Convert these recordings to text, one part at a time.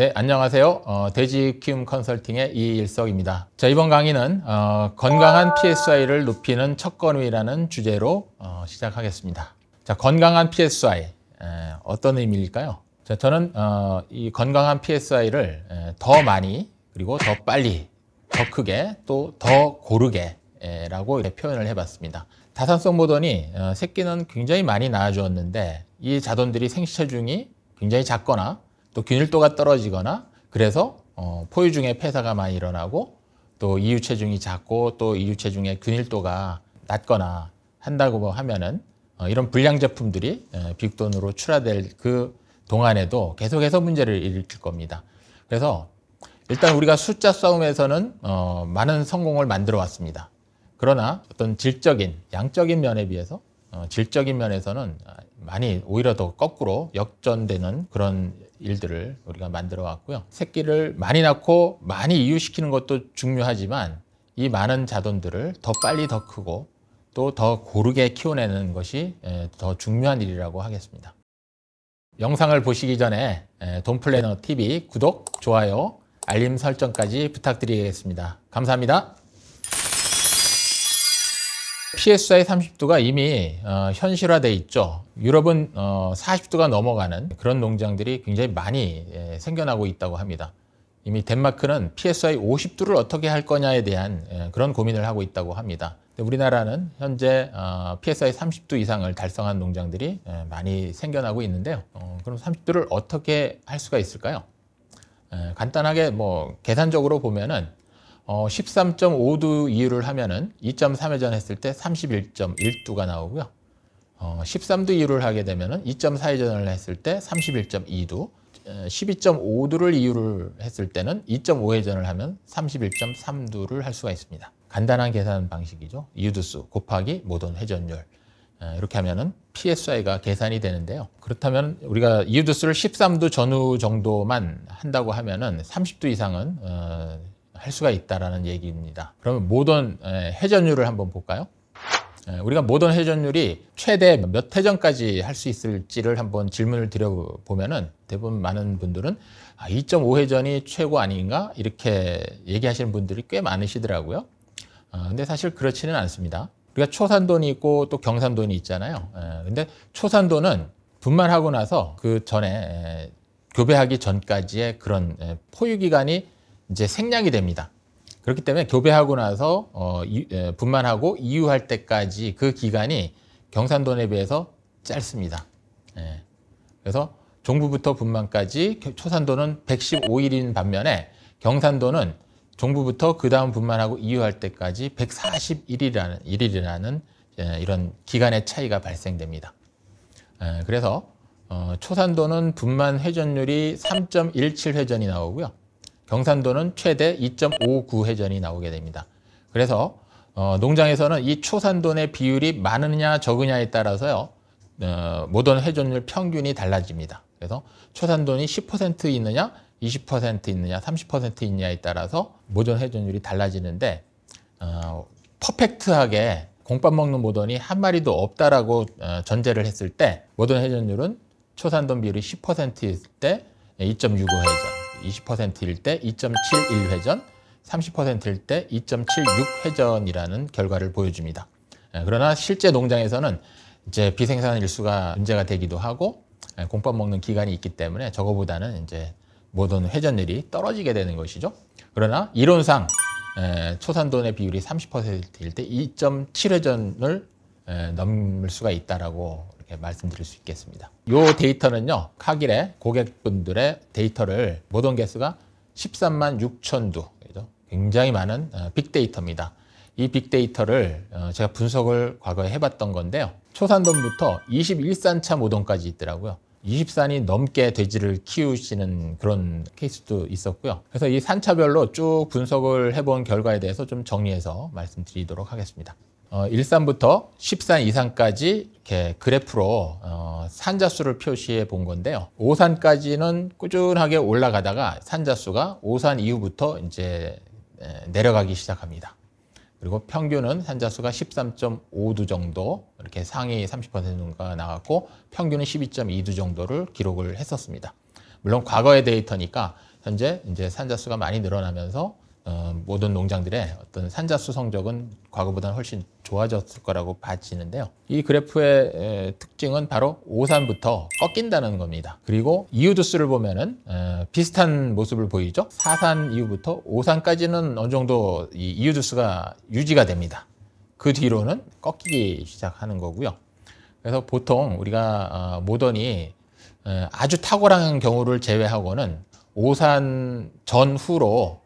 네, 안녕하세요. 어, 돼지 키움 컨설팅의 이일석입니다. 자, 이번 강의는 어, 건강한 PSI를 높이는 첫건음라는 주제로 어, 시작하겠습니다. 자, 건강한 PSI 에, 어떤 의미일까요? 자, 저는 어, 이 건강한 PSI를 에, 더 많이 그리고 더 빨리, 더 크게 또 더 고르게 에, 라고 표현을 해봤습니다. 다산성 모던이 어, 새끼는 굉장히 많이 낳아주었는데 이 자돈들이 생체 시 중이 굉장히 작거나 또 균일도가 떨어지거나 그래서 어, 포유 중에 폐사가 많이 일어나고 또 이유 체중이 작고 또 이유 체중의 균일도가 낮거나 한다고 뭐 하면은 어, 이런 불량 제품들이 에, 예, 빅돈으로 출하될 그 동안에도 계속해서 문제를 일으킬 겁니다. 그래서 일단 우리가 숫자 싸움에서는 어, 많은 성공을 만들어 왔습니다. 그러나 어떤 질적인 양적인 면에 비해서 어, 질적인 면에서는 많이 오히려 더 거꾸로 역전되는 그런 일들을 우리가 만들어 왔고요. 새끼를 많이 낳고 많이 이유시키는 것도 중요하지만 이 많은 자돈들을 더 빨리 더 크고 또 더 고르게 키워내는 것이 예, 더 중요한 일이라고 하겠습니다. 영상을 보시기 전에 예, 돈플래너 TV 구독, 좋아요, 알림 설정까지 부탁드리겠습니다. 감사합니다. PSI 30도가 이미 어, 현실화돼 있죠. 유럽은 어, 40도가 넘어가는 그런 농장들이 굉장히 많이 예, 생겨나고 있다고 합니다. 이미 덴마크는 PSI 50도를 어떻게 할 거냐에 대한 예, 그런 고민을 하고 있다고 합니다. 우리나라는 현재 어, PSI 30도 이상을 달성한 농장들이 예, 많이 생겨나고 있는데요. 어, 그럼 30도를 어떻게 할 수가 있을까요? 예, 간단하게 뭐 계산적으로 보면은 어, 13.5도 이유를 하면은 2.3회전 했을 때 31.1도가 나오고요. 어, 13도 이유를 하게 되면은 2.4회전을 했을 때 31.2도, 12.5도를 어, 이유를 했을 때는 2.5회전을 하면 31.3도를 할 수가 있습니다. 간단한 계산 방식이죠. 이유도수 곱하기 모든 회전율. 어, 이렇게 하면은 PSI가 계산이 되는데요. 그렇다면 우리가 이유도수를 13도 전후 정도만 한다고 하면은 30도 이상은 어, 할 수가 있다라는 얘기입니다. 그러면 모던 회전율을 한번 볼까요? 우리가 모던 회전율이 최대 몇 회전까지 할 수 있을지를 한번 질문을 드려보면은 대부분 많은 분들은 2.5회전이 아, 최고 아닌가? 이렇게 얘기하시는 분들이 꽤 많으시더라고요. 아, 근데 사실 그렇지는 않습니다. 우리가 초산돈이 있고 또 경산돈이 있잖아요. 근데 초산돈은 분만하고 나서 그 전에 교배하기 전까지의 그런 포유 기간이 이제 생략이 됩니다. 그렇기 때문에 교배하고 나서 어, 이, 에, 분만하고 이유할 때까지 그 기간이 경산돈에 비해서 짧습니다. 예. 그래서 종부부터 분만까지 초산돈은 115일인 반면에 경산돈은 종부부터 그 다음 분만하고 이유할 때까지 141일이라는 1일이라는 예, 이런 기간의 차이가 발생됩니다. 예, 그래서 어, 초산돈은 분만 회전율이 3.17 회전이 나오고요. 경산도는 최대 2.59회전이 나오게 됩니다. 그래서 어, 농장에서는 이 초산돈의 비율이 많으냐 적으냐에 따라서요. 어, 모던 회전율 평균이 달라집니다. 그래서 초산돈이 10% 있느냐, 20% 있느냐, 30% 있느냐에 따라서 모던 회전율이 달라지는데 어, 퍼펙트하게 공밥 먹는 모던이 한 마리도 없다라고 어, 전제를 했을 때 모던 회전율은 초산돈 비율이 10%일 때2.65 회전. 20%일 때 2.71회전, 30%일 때 2.76회전이라는 결과를 보여줍니다. 예, 그러나 실제 농장에서는 이제 비생산 일수가 문제가 되기도 하고 예, 공법 먹는 기간이 있기 때문에 저거보다는 이제 모든 회전율이 떨어지게 되는 것이죠. 그러나 이론상 예, 초산돈의 비율이 30%일 때 2.7회전을 넘을 수가 있다라고 예, 말씀드릴 수 있겠습니다. 이 데이터는요. 카길의 고객분들의 데이터를 모던 개수가 13만 6천 두 굉장히 많은 어, 빅데이터입니다. 이 빅데이터를 어, 제가 분석을 과거에 해봤던 건데요. 초산돈부터 21산차 모던까지 있더라고요. 20산이 넘게 돼지를 키우시는 그런 케이스도 있었고요. 그래서 이 산차별로 쭉 분석을 해본 결과에 대해서 좀 정리해서 말씀드리도록 하겠습니다. 어, 1산부터 1 3 이상까지 이렇게 그래프로 어, 산자수를 표시해 본 건데요. 5산까지는 꾸준하게 올라가다가 산자수가 5산 이후부터 이제 내려가기 시작합니다. 그리고 평균은 산자수가 13.5두 정도 이렇게 상위 30%가 나갔고 평균은 12.2두 정도를 기록을 했었습니다. 물론 과거의 데이터니까 현재 이제 산자수가 많이 늘어나면서 어, 모든 농장들의 어떤 산자수 성적은 과거보다는 훨씬 좋아졌을 거라고 봐지는데요. 이 그래프의 에, 특징은 바로 오산부터 꺾인다는 겁니다. 그리고 이웃수를 보면은 어, 비슷한 모습을 보이죠. 사산 이후부터 오산까지는 어느 정도 이 이웃수가 유지가 됩니다. 그 뒤로는 꺾이기 시작하는 거고요. 그래서 보통 우리가 어, 모더니 에, 어, 아주 탁월한 경우를 제외하고는 오산 전후로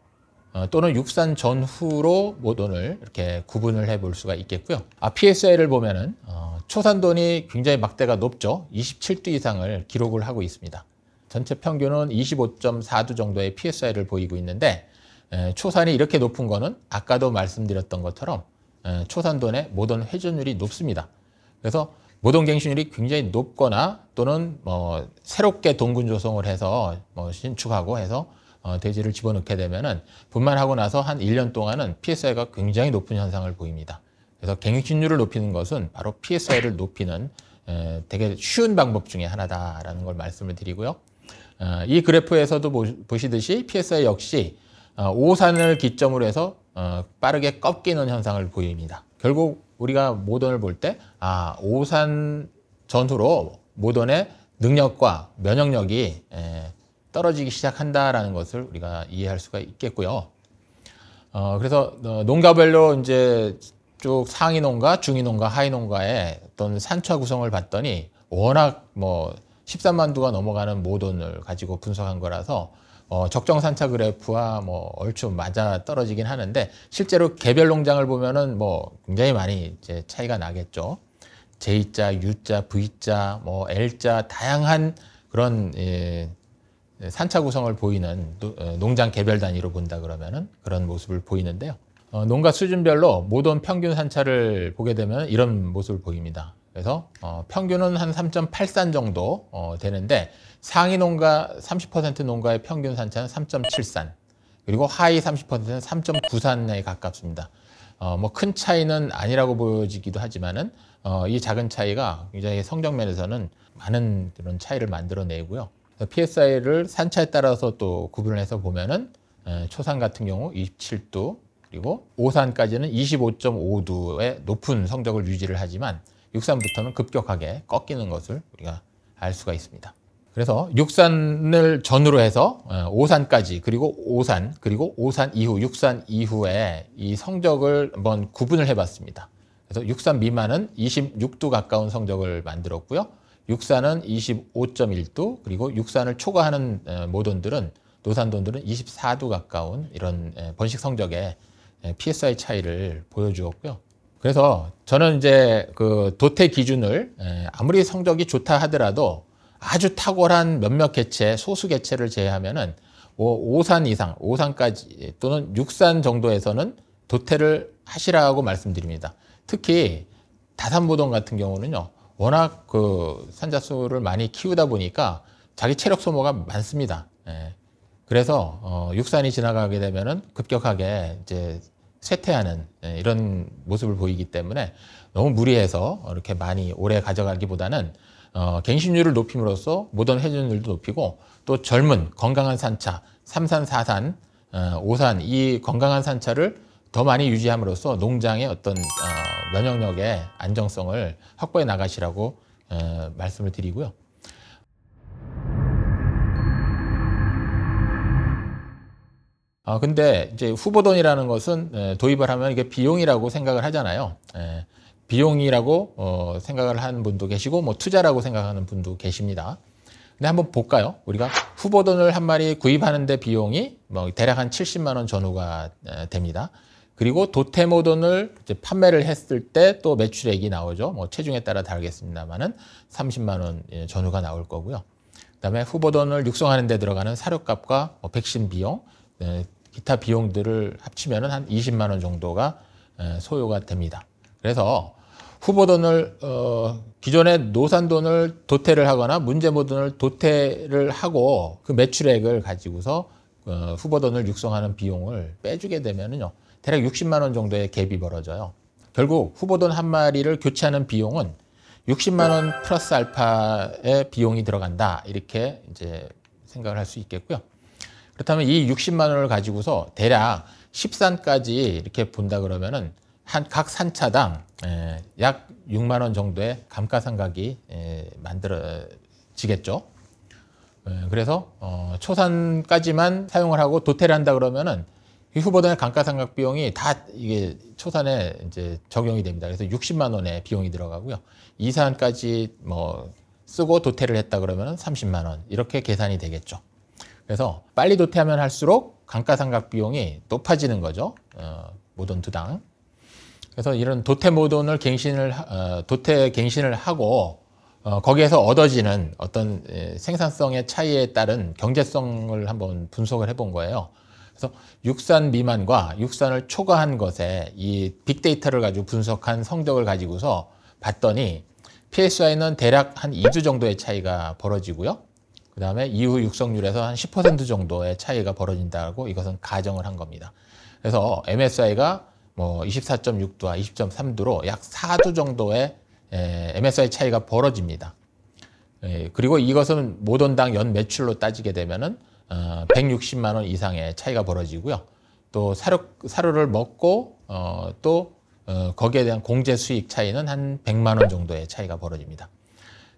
어, 또는 육산 전후로 모돈을 이렇게 구분을 해볼 수가 있겠고요. 아, PSI를 보면은 어, 초산돈이 굉장히 막대가 높죠. 27두 이상을 기록을 하고 있습니다. 전체 평균은 25.4두 정도의 PSI를 보이고 있는데 에, 초산이 이렇게 높은 거는 아까도 말씀드렸던 것처럼 에, 초산돈의 모돈 회전율이 높습니다. 그래서 모돈 갱신율이 굉장히 높거나 또는 뭐 새롭게 동군 조성을 해서 뭐 신축하고 해서 어, 돼지를 집어넣게 되면은 분만하고 나서 한 1년 동안은 PSI가 굉장히 높은 현상을 보입니다. 그래서 갱신율을 높이는 것은 바로 PSI를 높이는 되게 쉬운 방법 중에 하나다라는 걸 말씀을 드리고요. 어, 이 그래프에서도 보, 시듯이 PSI 역시 어, 오산을 기점으로 해서 어, 빠르게 꺾이는 현상을 보입니다. 결국 우리가 모던을 볼 때 아, 오산 전후로 모던의 능력과 면역력이 떨어지기 시작한다라는 것을 우리가 이해할 수가 있겠고요. 어, 그래서 어, 농가별로 이제 쭉 상위 농가, 중위 농가, 하위 농가의 어떤 산차 구성을 봤더니 워낙 뭐 13만 두가 넘어가는 모돈을 가지고 분석한 거라서 어, 적정 산차 그래프와 뭐 얼추 맞아 떨어지긴 하는데 실제로 개별 농장을 보면은 뭐 굉장히 많이 이제 차이가 나겠죠. J자, U자, V자, 뭐 L자 다양한 그런 예, 예, 산차 구성을 보이는 어, 농장 개별 단위로 본다 그러면은 그런 모습을 보이는데요. 어, 농가 수준별로 모든 평균 산차를 보게 되면 이런 모습을 보입니다. 그래서 어, 평균은 한 3.8산 정도 어, 되는데 상위 농가 30% 농가의 평균 산차는 3.7산 그리고 하위 30%는 3.9산에 가깝습니다. 어, 뭐 큰 차이는 아니라고 보여지기도 하지만은 어, 이 작은 차이가 굉장히 성적 면에서는 많은 그런 차이를 만들어내고요. PSI를 산차에 따라서 또 구분을 해서 보면은 초산 같은 경우 27도 그리고 오산까지는 25.5도의 높은 성적을 유지를 하지만 6산부터는 급격하게 꺾이는 것을 우리가 알 수가 있습니다. 그래서 6산을 전후로 해서 오산까지 그리고 오산 그리고 오산 이후 6산 이후에 이 성적을 한번 구분을 해봤습니다. 그래서 6산 미만은 26도 가까운 성적을 만들었고요. 육산은 25.1도 그리고 육산을 초과하는 모돈들은 노산돈들은 24도 가까운 이런 번식 성적의 PSI 차이를 보여주었고요. 그래서 저는 이제 그 도태 기준을 아무리 성적이 좋다 하더라도 아주 탁월한 몇몇 개체, 소수 개체를 제외하면은 5산 뭐 이상, 5산까지 또는 6산 정도에서는 도태를 하시라고 말씀드립니다. 특히 다산보동 같은 경우는요. 워낙 그 산자수를 많이 키우다 보니까 자기 체력 소모가 많습니다. 예. 그래서 어, 육산이 지나가게 되면은 급격하게 이제 쇠퇴하는 예, 이런 모습을 보이기 때문에 너무 무리해서 이렇게 많이 오래 가져가기보다는 어, 갱신율을 높임으로써 모던 회전율도 높이고 또 젊은 건강한 산차 삼산사산오산이 어, 건강한 산차를 더 많이 유지함으로써 농장의 어떤 어, 면역력의 안정성을 확보해 나가시라고 어, 말씀을 드리고요. 아 근데 이제 후보돈이라는 것은 도입을 하면 이게 비용이라고 생각을 하잖아요. 에, 비용이라고 어, 생각을 하는 분도 계시고 뭐 투자라고 생각하는 분도 계십니다. 근데 한번 볼까요? 우리가 후보돈을 한 마리 구입하는데 비용이 뭐 대략 한 70만 원 전후가 됩니다. 그리고 도테모돈을 판매를 했을 때 또 매출액이 나오죠. 뭐 체중에 따라 다르겠습니다만은 30만 원 예, 전후가 나올 거고요. 그다음에 후보돈을 육성하는 데 들어가는 사료값과 뭐 백신 비용, 예, 기타 비용들을 합치면은 한 20만 원 정도가 예, 소요가 됩니다. 그래서 후보돈을 어, 기존의 노산돈을 도태를 하거나 문제모돈을 도태를 하고 그 매출액을 가지고서 어, 후보돈을 육성하는 비용을 빼주게 되면은요. 대략 60만 원 정도의 갭이 벌어져요. 결국 후보돈 한 마리를 교체하는 비용은 60만 원 플러스 알파의 비용이 들어간다. 이렇게 이제 생각을 할 수 있겠고요. 그렇다면 이 60만 원을 가지고서 대략 10산까지 이렇게 본다 그러면은 한 각 산차당 예, 약 6만 원 정도의 감가상각이 예, 만들어지겠죠. 예, 그래서 어, 초산까지만 사용을 하고 도태를 한다 그러면은 이 후보단의 감가상각 비용이 다 이게 초산에 이제 적용이 됩니다. 그래서 60만 원의 비용이 들어가고요. 이사안까지 뭐 쓰고 도태를 했다 그러면 30만 원 이렇게 계산이 되겠죠. 그래서 빨리 도태하면 할수록 감가상각 비용이 높아지는 거죠. 어, 모돈 두당. 그래서 이런 도태 모돈을 갱신을 어, 도태 갱신을 하고 어, 거기에서 얻어지는 어떤 예, 생산성의 차이에 따른 경제성을 한번 분석을 해본 거예요. 그래서 육산 미만과 육산을 초과한 것에 이 빅데이터를 가지고 분석한 성적을 가지고서 봤더니 PSI는 대략 한 2주 정도의 차이가 벌어지고요. 그 다음에 이후 육성률에서 한 10% 정도의 차이가 벌어진다고 이것은 가정을 한 겁니다. 그래서 MSI가 뭐 24.6도와 20.3도로 약 4도 정도의 MSI 차이가 벌어집니다. 예, 그리고 이것은 모던당 연 매출로 따지게 되면은 어, 160만 원 이상의 차이가 벌어지고요. 또 사료, 사료를 먹고 어, 또 어, 거기에 대한 공제 수익 차이는 한 100만 원 정도의 차이가 벌어집니다.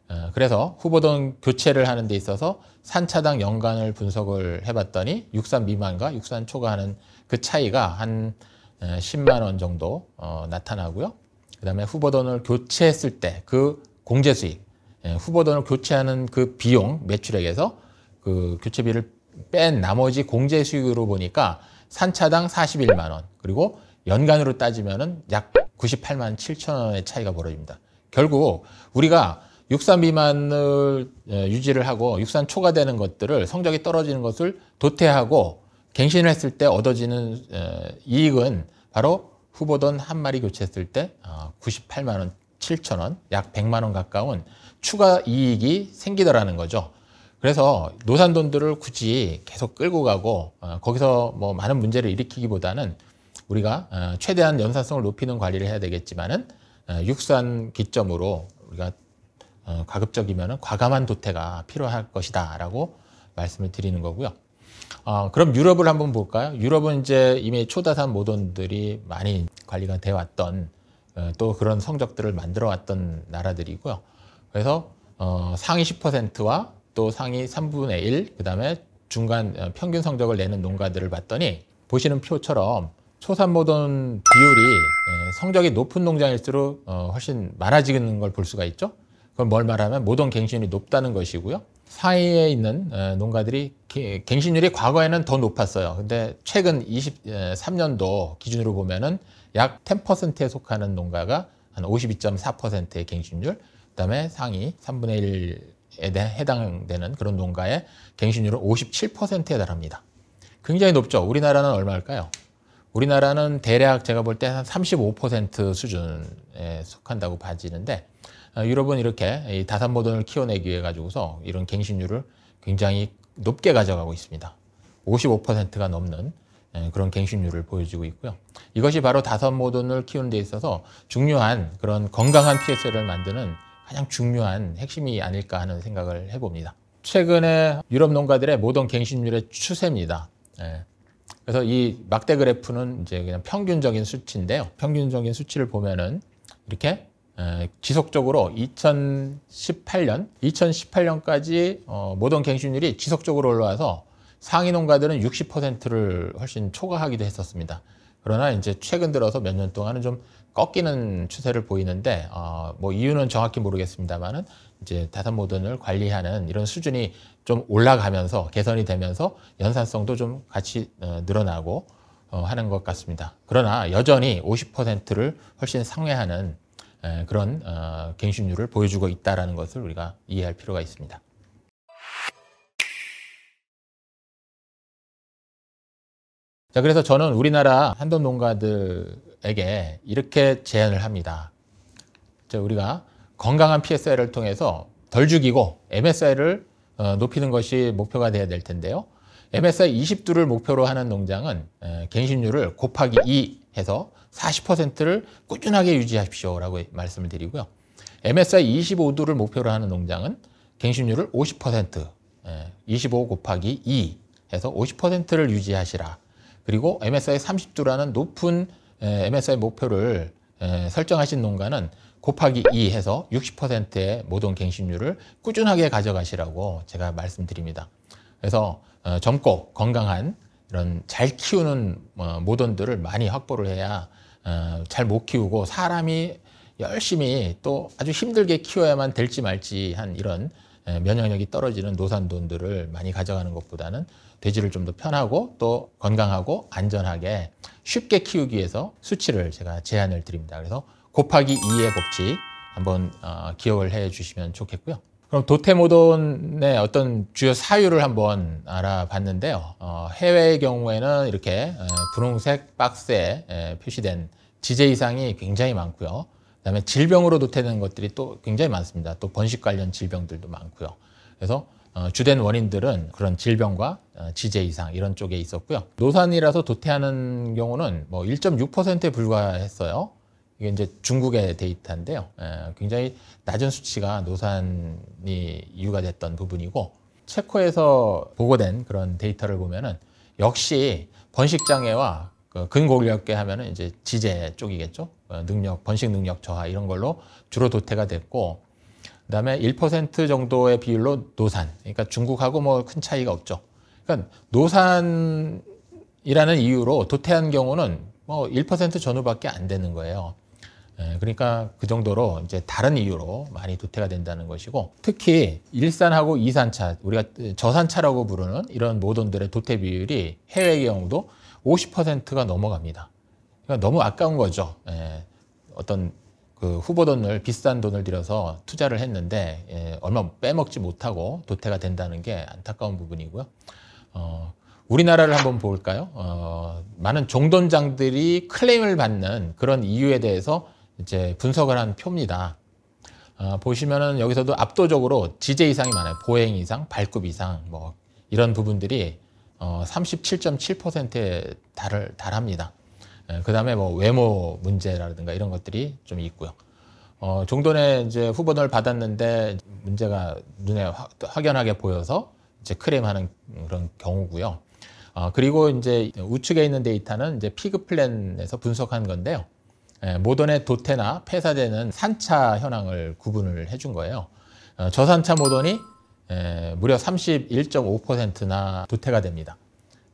어, 그래서 후보동 교체를 하는 데 있어서 산차당 연간을 분석을 해봤더니 육산 미만과 육산 초과하는 그 차이가 한 10만 어, 원 정도 어, 나타나고요. 그다음에 후보돈을 교체했을 때 그 공제 수익, 예, 후보돈을 교체하는 그 비용 매출액에서 그 교체비를 뺀 나머지 공제 수익으로 보니까 산차당 41만 원 그리고 연간으로 따지면 약 98만 7천 원의 차이가 벌어집니다. 결국 우리가 육산 미만을 예, 유지를 하고 육산 초과되는 것들을 성적이 떨어지는 것을 도태하고 갱신을 했을 때 얻어지는 예, 이익은 바로 후보돈 한 마리 교체했을 때 98만 어, 원, 7천 원, 약 100만 원 가까운 추가 이익이 생기더라는 거죠. 그래서 노산돈들을 굳이 계속 끌고 가고 어, 거기서 뭐 많은 문제를 일으키기보다는 우리가 어, 최대한 연산성을 높이는 관리를 해야 되겠지만은 어, 육수한 기점으로 우리가 어, 가급적이면 과감한 도태가 필요할 것이다라고 말씀을 드리는 거고요. 어, 그럼 유럽을 한번 볼까요? 유럽은 이제 이미 초다산 모돈들이 많이 관리가 돼 왔던 어, 또 그런 성적들을 만들어 왔던 나라들이고요. 그래서 어, 상위 10%와 또 상위 3분의 1, 그 다음에 중간 어, 평균 성적을 내는 농가들을 봤더니 보시는 표처럼 초산모던 비율이 예, 성적이 높은 농장일수록 어, 훨씬 많아지는 걸 볼 수가 있죠. 그건 뭘 말하면 모던 갱신율이 높다는 것이고요. 사이에 있는 어, 농가들이 갱신율이 과거에는 더 높았어요. 근데 최근 23년도 기준으로 보면은 약 10%에 속하는 농가가 한 52.4%의 갱신율, 그다음에 상위 3분의 1에 해당되는 그런 농가의 갱신율은 57%에 달합니다. 굉장히 높죠. 우리나라는 얼마일까요? 우리나라는 대략 제가 볼 때 한 35% 수준에 속한다고 봐지는데 어, 유럽은 이렇게 다산 모던을 키워내기 위해 가지고서 이런 갱신율을 굉장히 높게 가져가고 있습니다. 55%가 넘는 그런 갱신율을 보여주고 있고요. 이것이 바로 다섯 모던을 키우는 데 있어서 중요한 그런 건강한 PSL을 만드는 가장 중요한 핵심이 아닐까 하는 생각을 해봅니다. 최근에 유럽 농가들의 모던 갱신률의 추세입니다. 예. 그래서 이 막대 그래프는 이제 그냥 평균적인 수치인데요. 평균적인 수치를 보면은 이렇게 예, 지속적으로 2018년, 2018년까지 어, 모던 갱신율이 지속적으로 올라와서 상위 농가들은 60%를 훨씬 초과하기도 했었습니다. 그러나 이제 최근 들어서 몇 년 동안은 좀 꺾이는 추세를 보이는데 어, 뭐 이유는 정확히 모르겠습니다만은 이제 다산모던을 관리하는 이런 수준이 좀 올라가면서 개선이 되면서 연산성도 좀 같이 어, 늘어나고 어, 하는 것 같습니다. 그러나 여전히 50%를 훨씬 상회하는 에, 그런 어, 갱신률을 보여주고 있다라는 것을 우리가 이해할 필요가 있습니다. 자, 그래서 저는 우리나라 한돈 농가들 에게 이렇게 제안을 합니다. 우리가 건강한 PSI를 통해서 덜 죽이고 MSI를 어, 높이는 것이 목표가 돼야 될 텐데요. MSI 20두를 목표로 하는 농장은 갱신률을 곱하기 2 해서 40%를 꾸준하게 유지하십시오라고 말씀을 드리고요. MSI 25두를 목표로 하는 농장은 갱신률을 50% 25 곱하기 2 해서 50%를 유지하시라. 그리고 MSI 30두라는 높은 MSI 목표를 설정하신 농가는 곱하기 2 해서 60%의 모동 갱신률을 꾸준하게 가져가시라고 제가 말씀드립니다. 그래서 어, 젊고 건강한 이런 잘 키우는 어, 모던들을 많이 확보를 해야 어, 잘못 키우고 사람이 열심히 또 아주 힘들게 키워야만 될지 말지 한 이런 예, 면역력이 떨어지는 노산돈들을 많이 가져가는 것보다는 돼지를 좀 더 편하고 또 건강하고 안전하게 쉽게 키우기 위해서 수치를 제가 제안을 드립니다. 그래서 곱하기 2의 법칙 한번 어, 기억을 해 주시면 좋겠고요. 그럼 도테모돈의 어떤 주요 사유를 한번 알아봤는데요. 어, 해외의 경우에는 이렇게 어, 분홍색 박스에 표시된 지제 이상이 굉장히 많고요. 그다음에 질병으로 도태되는 것들이 또 굉장히 많습니다. 또 번식 관련 질병들도 많고요. 그래서 어, 주된 원인들은 그런 질병과 어, 지재 이상 이런 쪽에 있었고요. 노산이라서 도태하는 경우는 뭐 1.6%에 불과했어요. 이게 이제 중국의 데이터인데요. 예, 굉장히 낮은 수치가 노산이 이유가 됐던 부분이고 체코에서 보고된 그런 데이터를 보면은 역시 번식 장애와 그 어, 근골격계 하면은 이제 지재 쪽이겠죠. 어, 능력, 번식 능력 저하 이런 걸로 주로 도태가 됐고, 그 다음에 1% 정도의 비율로 노산. 그러니까 중국하고 뭐 큰 차이가 없죠. 그러니까 노산이라는 이유로 도태한 경우는 뭐 1% 전후밖에 안 되는 거예요. 예, 그러니까 그 정도로 이제 다른 이유로 많이 도태가 된다는 것이고 특히 일산하고 이산차 우리가 저산차라고 부르는 이런 모돈들의 도태 비율이 해외의 경우도 50%가 넘어갑니다. 그러니까 너무 아까운 거죠. 예, 어떤 그 후보 돈을 비싼 돈을 들여서 투자를 했는데 예, 얼마 빼먹지 못하고 도태가 된다는 게 안타까운 부분이고요. 어, 우리나라를 한번 볼까요? 어, 많은 종돈장들이 클레임을 받는 그런 이유에 대해서 이제 분석을 한 표입니다. 어, 보시면은 여기서도 압도적으로 지제 이상이 많아요. 보행 이상, 발급 이상, 뭐 이런 부분들이 어, 37.7%에 달, 달합니다. 예, 그 다음에 뭐 외모 문제라든가 이런 것들이 좀 있고요. 어, 종돈에 이제 후보들 받았는데 문제가 눈에 화, 확연하게 보여서 이제 크림하는 그런 경우고요. 어, 그리고 이제 우측에 있는 데이터는 이제 피그 플랜에서 분석한 건데요. 예, 모던의 도태나 폐사되는 산차 현황을 구분을 해준 거예요. 어, 저산차 모던이 예, 무려 31.5%나 도태가 됩니다.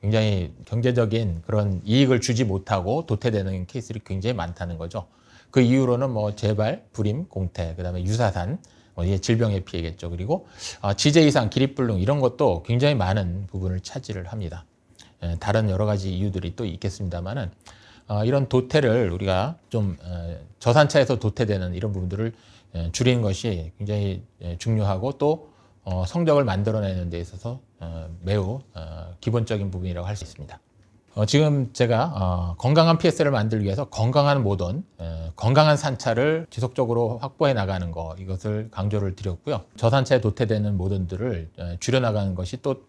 굉장히 경제적인 그런 이익을 주지 못하고 도태되는 케이스들이 굉장히 많다는 거죠. 그 이후로는 뭐 재발, 불임, 공태, 그다음에 유사산, 뭐 이게 질병의 피해겠죠. 그리고 아, 지재 이상, 기립불능 이런 것도 굉장히 많은 부분을 차지를 합니다. 예, 다른 여러 가지 이유들이 또 있겠습니다만은 아, 이런 도태를 우리가 좀 어, 저산차에서 도태되는 이런 부분들을 예, 줄이는 것이 굉장히 중요하고 또 어, 성적을 만들어내는 데 있어서 어, 매우 어, 기본적인 부분이라고 할 수 있습니다. 어, 지금 제가 어, 건강한 PS를 만들기 위해서 건강한 모던, 어, 건강한 산차를 지속적으로 확보해 나가는 것 이것을 강조를 드렸고요. 저산차에 도태되는 모던들을 줄여나가는 것이 또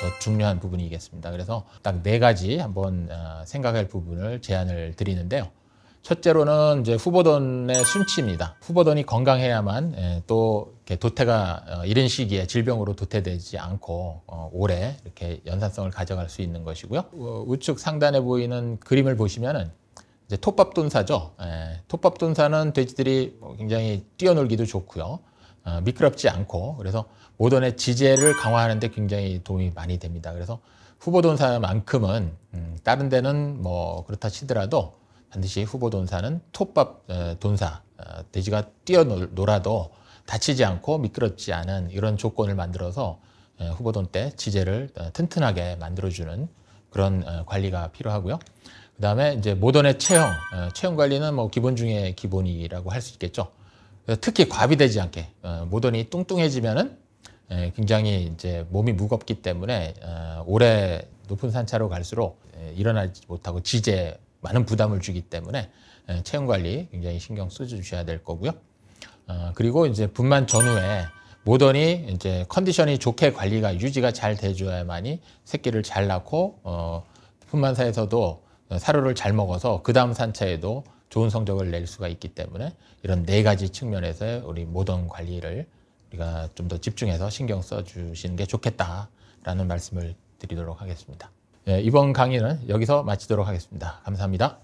더 중요한 부분이겠습니다. 그래서 딱 네 가지 한번 생각할 부분을 제안을 드리는데요. 첫째로는 이제 후보돈의 순치입니다. 후보돈이 건강해야만 예, 또 도태가 어, 이런 시기에 질병으로 도태되지 않고 어, 오래 이렇게 연산성을 가져갈 수 있는 것이고요. 어, 우측 상단에 보이는 그림을 보시면은 이제 톱밥돈사죠. 예, 톱밥돈사는 돼지들이 뭐 굉장히 뛰어놀기도 좋고요. 미끄럽지 않고 그래서 모던의 지제를 강화하는 데 굉장히 도움이 많이 됩니다. 그래서 후보돈사만큼은 음, 다른 데는 뭐 그렇다 치더라도 반드시 후보 돈사는 톱밥 돈사 어, 돼지가 뛰어놀아도 다치지 않고 미끄럽지 않은 이런 조건을 만들어서 후보 돈 때 지재를 어, 튼튼하게 만들어주는 그런 어, 관리가 필요하고요. 그 다음에 이제 모던의 체형, 체형 관리는 뭐 기본 중에 기본이라고 할 수 있겠죠. 특히 과비되지 않게 모던이 뚱뚱해지면은 굉장히 이제 몸이 무겁기 때문에 오래 높은 산차로 갈수록 일어나지 못하고 지재 많은 부담을 주기 때문에 체온 예, 관리 굉장히 신경 써주셔야 될 거고요. 어, 그리고 이제 분만 전후에 모더니 이제 컨디션이 좋게 관리가 유지가 잘 돼줘야만이 새끼를 잘 낳고 어, 만사에서도 사료를 잘 먹어서 그 다음 산차에도 좋은 성적을 낼 수가 있기 때문에 이런 네 가지 측면에서 우리 모던 관리를 우리가 좀 더 집중해서 신경 써주시는 게 좋겠다라는 말씀을 드리도록 하겠습니다. 예, 이번 강의는 여기서 마치도록 하겠습니다. 감사합니다.